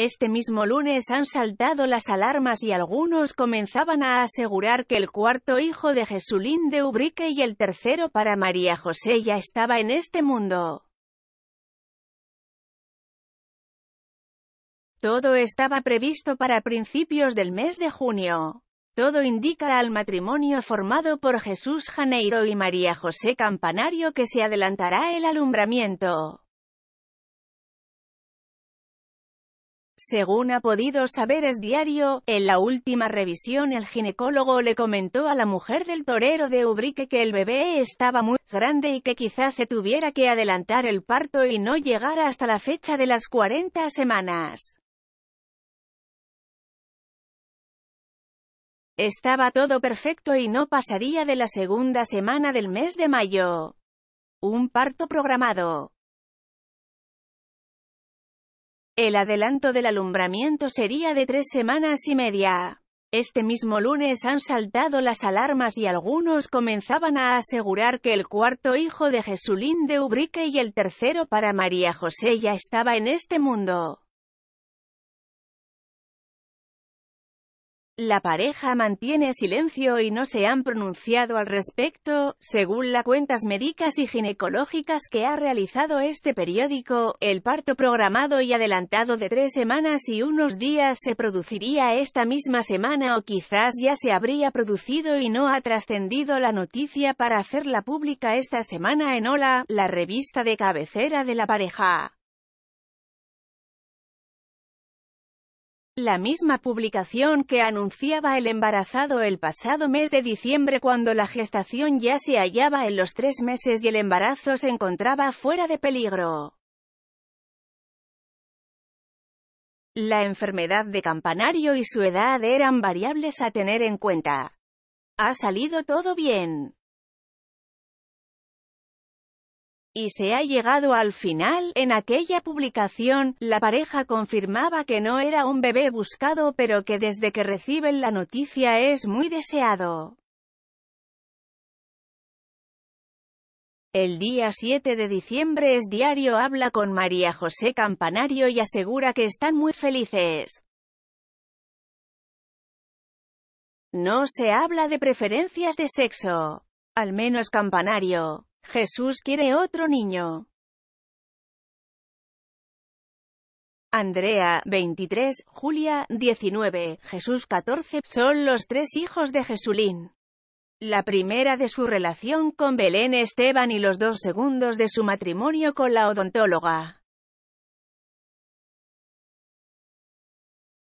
Este mismo lunes han saltado las alarmas y algunos comenzaban a asegurar que el cuarto hijo de Jesulín de Ubrique y el tercero para María José ya estaba en este mundo. Todo estaba previsto para principios del mes de junio. Todo indica al matrimonio formado por Jesús Janeiro y María José Campanario que se adelantará el alumbramiento. Según ha podido saber Es Diario, en la última revisión el ginecólogo le comentó a la mujer del torero de Ubrique que el bebé estaba muy grande y que quizás se tuviera que adelantar el parto y no llegara hasta la fecha de las 40 semanas. Estaba todo perfecto y no pasaría de la segunda semana del mes de mayo. Un parto programado. El adelanto del alumbramiento sería de tres semanas y media. Este mismo lunes han saltado las alarmas y algunos comenzaban a asegurar que el cuarto hijo de Jesulín de Ubrique y el tercero para María José ya estaba en este mundo. La pareja mantiene silencio y no se han pronunciado al respecto, según las cuentas médicas y ginecológicas que ha realizado este periódico, el parto programado y adelantado de tres semanas y unos días se produciría esta misma semana o quizás ya se habría producido y no ha trascendido la noticia para hacerla pública esta semana en Hola, la revista de cabecera de la pareja. La misma publicación que anunciaba el embarazado el pasado mes de diciembre cuando la gestación ya se hallaba en los tres meses y el embarazo se encontraba fuera de peligro. La enfermedad de campanario y su edad eran variables a tener en cuenta. Ha salido todo bien. y se ha llegado al final. En aquella publicación, la pareja confirmaba que no era un bebé buscado pero que desde que reciben la noticia es muy deseado. El día 7 de diciembre es diario habla con María José Campanario y asegura que están muy felices. No se habla de preferencias de sexo. Al menos Campanario. Jesús quiere otro niño. Andrea, 23, Julia, 19, Jesús, 14, son los tres hijos de Jesulín. La primera de su relación con Belén Esteban y los dos segundos de su matrimonio con la odontóloga.